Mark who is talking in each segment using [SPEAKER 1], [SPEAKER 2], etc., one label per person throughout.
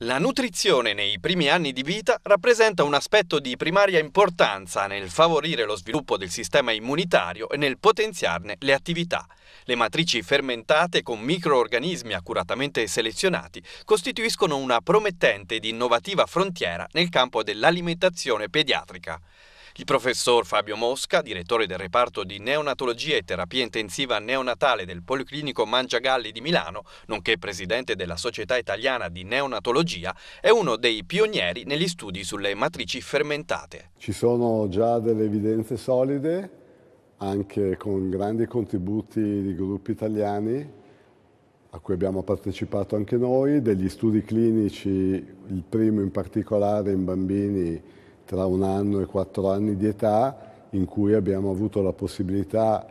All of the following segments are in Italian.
[SPEAKER 1] La nutrizione nei primi anni di vita rappresenta un aspetto di primaria importanza nel favorire lo sviluppo del sistema immunitario e nel potenziarne le attività. Le matrici fermentate con microorganismi accuratamente selezionati costituiscono una promettente ed innovativa frontiera nel campo dell'alimentazione pediatrica. Il professor Fabio Mosca, direttore del reparto di neonatologia e terapia intensiva neonatale del Policlinico Mangiagalli di Milano, nonché presidente della Società Italiana di Neonatologia, è uno dei pionieri negli studi sulle matrici fermentate.
[SPEAKER 2] Ci sono già delle evidenze solide, anche con grandi contributi di gruppi italiani a cui abbiamo partecipato anche noi, degli studi clinici, il primo in particolare in bambini tra un anno e quattro anni di età in cui abbiamo avuto la possibilità,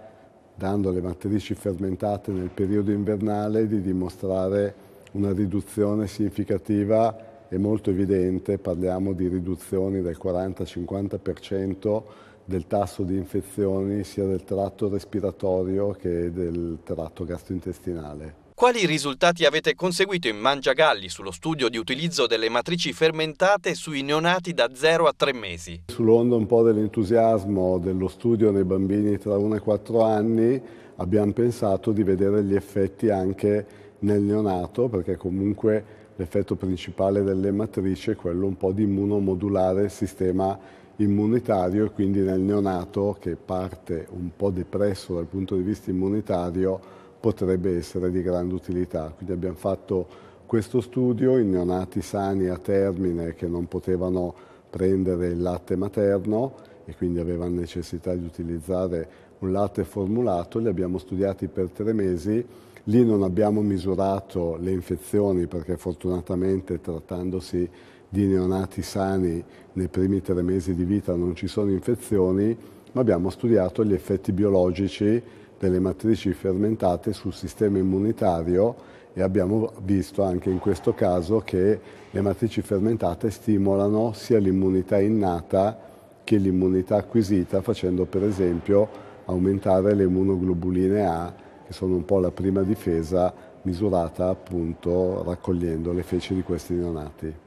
[SPEAKER 2] dando le matrici fermentate nel periodo invernale, di dimostrare una riduzione significativa e molto evidente, parliamo di riduzioni del 40-50% del tasso di infezioni sia del tratto respiratorio che del tratto gastrointestinale.
[SPEAKER 1] Quali risultati avete conseguito in Mangiagalli sullo studio di utilizzo delle matrici fermentate sui neonati da 0 a 3 mesi?
[SPEAKER 2] Sull'onda un po' dell'entusiasmo dello studio nei bambini tra 1 e 4 anni abbiamo pensato di vedere gli effetti anche nel neonato perché comunque l'effetto principale delle matrici è quello un po' di immunomodulare il sistema immunitario e quindi nel neonato che parte un po' depresso dal punto di vista immunitario potrebbe essere di grande utilità. Quindi abbiamo fatto questo studio in neonati sani a termine che non potevano prendere il latte materno e quindi avevano necessità di utilizzare un latte formulato, li abbiamo studiati per tre mesi, lì non abbiamo misurato le infezioni perché fortunatamente trattandosi di neonati sani nei primi tre mesi di vita non ci sono infezioni, ma abbiamo studiato gli effetti biologici delle matrici fermentate sul sistema immunitario e abbiamo visto anche in questo caso che le matrici fermentate stimolano sia l'immunità innata che l'immunità acquisita facendo per esempio aumentare le immunoglobuline A che sono un po' la prima difesa misurata appunto raccogliendo le feci di questi neonati.